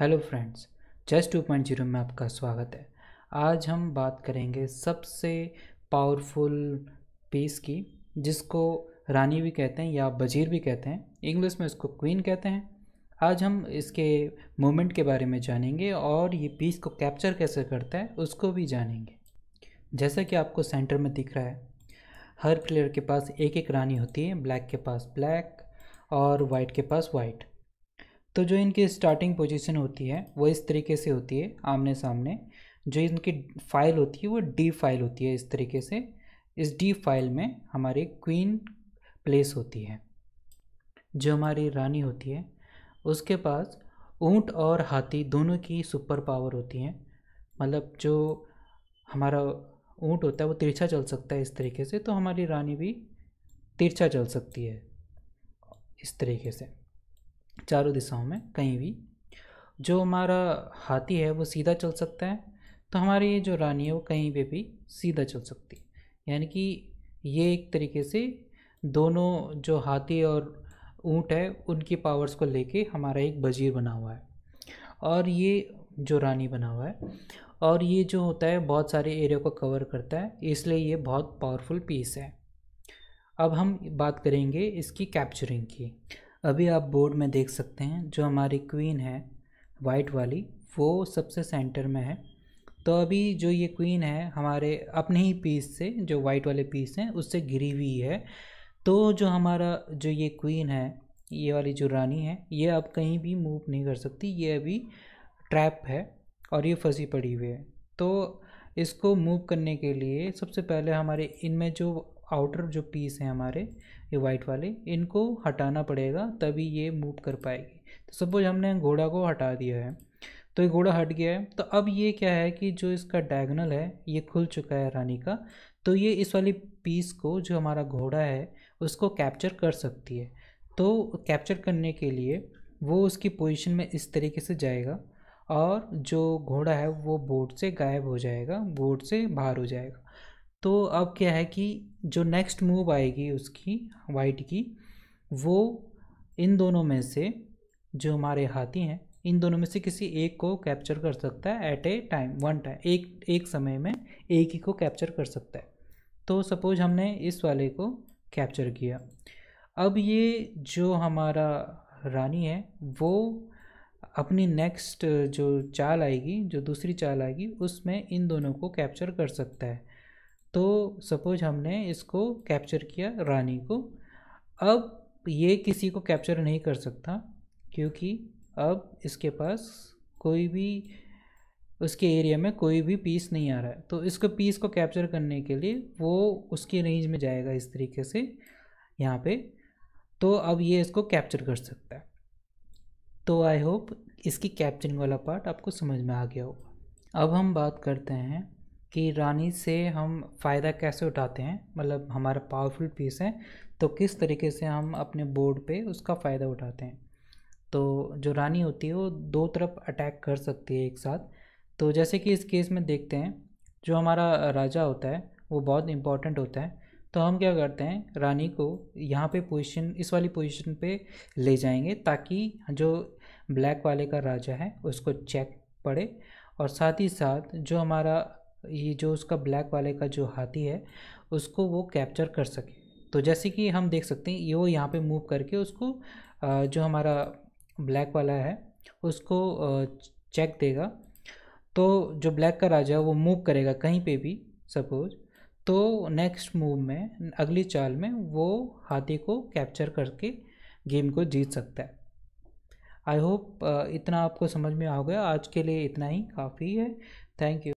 hello friends just two point zero में आपका स्वागत है आज हम बात करेंगे सबसे पावरफुल पीस की जिसको रानी भी कहते हैं या बजीर भी कहते हैं इंग्लिश में इसको क्वीन कहते हैं आज हम इसके मूवमेंट के बारे में जानेंगे और ये पीस को कैप्चर कैसे करता है उसको भी जानेंगे जैसा कि आपको सेंटर में दिख रहा है हर प्लेयर के पास एक एक रानी होती है ब्लैक के पास ब्लैक और वाइट के पास वाइट तो जो इनकी स्टार्टिंग पोजीशन होती है वो इस तरीके से होती है आमने सामने जो इनकी फाइल होती है वो डी फाइल होती है इस तरीके से इस डी फाइल में हमारी क्वीन प्लेस होती है जो हमारी रानी होती है उसके पास ऊँट और हाथी दोनों की सुपर पावर होती हैं मतलब जो हमारा ऊँट होता है वो तिरछा चल सकता है इस तरीके से तो हमारी रानी भी तिरछा चल सकती है इस तरीके से चारों दिशाओं में कहीं भी जो हमारा हाथी है वो सीधा चल सकता है तो हमारी ये जो रानी है वो कहीं पे भी सीधा चल सकती है यानी कि ये एक तरीके से दोनों जो हाथी और ऊँट है उनकी पावर्स को लेके हमारा एक बजीर बना हुआ है और ये जो रानी बना हुआ है और ये जो होता है बहुत सारे एरिया को कवर करता है इसलिए ये बहुत पावरफुल पीस है अब हम बात करेंगे इसकी कैप्चरिंग की अभी आप बोर्ड में देख सकते हैं जो हमारी क्वीन है वाइट वाली वो सबसे सेंटर में है तो अभी जो ये क्वीन है हमारे अपने ही पीस से जो वाइट वाले पीस हैं उससे घिरी हुई है तो जो हमारा जो ये क्वीन है ये वाली जो रानी है ये अब कहीं भी मूव नहीं कर सकती ये अभी ट्रैप है और ये फंसी पड़ी हुई है तो इसको मूव करने के लिए सबसे पहले हमारे इनमें जो आउटर जो पीस हैं हमारे ये वाइट वाले इनको हटाना पड़ेगा तभी ये मूव कर पाएगी तो सपोज हमने घोड़ा को हटा दिया है तो ये घोड़ा हट गया है तो अब ये क्या है कि जो इसका डायगनल है ये खुल चुका है रानी का तो ये इस वाली पीस को जो हमारा घोड़ा है उसको कैप्चर कर सकती है तो कैप्चर करने के लिए वो उसकी पोजीशन में इस तरीके से जाएगा और जो घोड़ा है वो बोर्ड से गायब हो जाएगा बोर्ड से बाहर हो जाएगा तो अब क्या है कि जो नेक्स्ट मूव आएगी उसकी वाइट की वो इन दोनों में से जो हमारे हाथी हैं इन दोनों में से किसी एक को कैप्चर कर सकता है at a time one time एक एक समय में एक ही को कैप्चर कर सकता है तो सपोज हमने इस वाले को कैप्चर किया अब ये जो हमारा रानी है वो अपनी नेक्स्ट जो चाल आएगी जो दूसरी चाल आएगी उसमें इन दोनों को कैप्चर कर सकता है तो सपोज हमने इसको कैप्चर किया रानी को अब ये किसी को कैप्चर नहीं कर सकता क्योंकि अब इसके पास कोई भी उसके एरिया में कोई भी पीस नहीं आ रहा है तो इसको पीस को कैप्चर करने के लिए वो उसकी रेंज में जाएगा इस तरीके से यहाँ पे तो अब ये इसको कैप्चर कर सकता है तो आई होप इसकी कैप्चरिंग वाला पार्ट आपको समझ में आ गया होगा अब हम बात करते हैं कि रानी से हम फ़ायदा कैसे उठाते हैं मतलब हमारा पावरफुल पीस है तो किस तरीके से हम अपने बोर्ड पे उसका फ़ायदा उठाते हैं तो जो रानी होती है वो दो तरफ अटैक कर सकती है एक साथ तो जैसे कि इस केस में देखते हैं जो हमारा राजा होता है वो बहुत इम्पॉर्टेंट होता है तो हम क्या करते हैं रानी को यहाँ पे पोजीशन इस वाली पोजीशन पे ले जाएंगे ताकि जो ब्लैक वाले का राजा है उसको चेक पड़े और साथ ही साथ जो हमारा ये जो उसका ब्लैक वाले का जो हाथी है उसको वो कैप्चर कर सके तो जैसे कि हम देख सकते हैं ये वो यहाँ पे मूव करके उसको जो हमारा ब्लैक वाला है उसको चेक देगा तो जो ब्लैक का राजा वो मूव करेगा कहीं पे भी सपोज तो नेक्स्ट मूव में अगली चाल में वो हाथी को कैप्चर करके गेम को जीत सकता है आई होप इतना आपको समझ में आ गया आज के लिए इतना ही काफ़ी है थैंक यू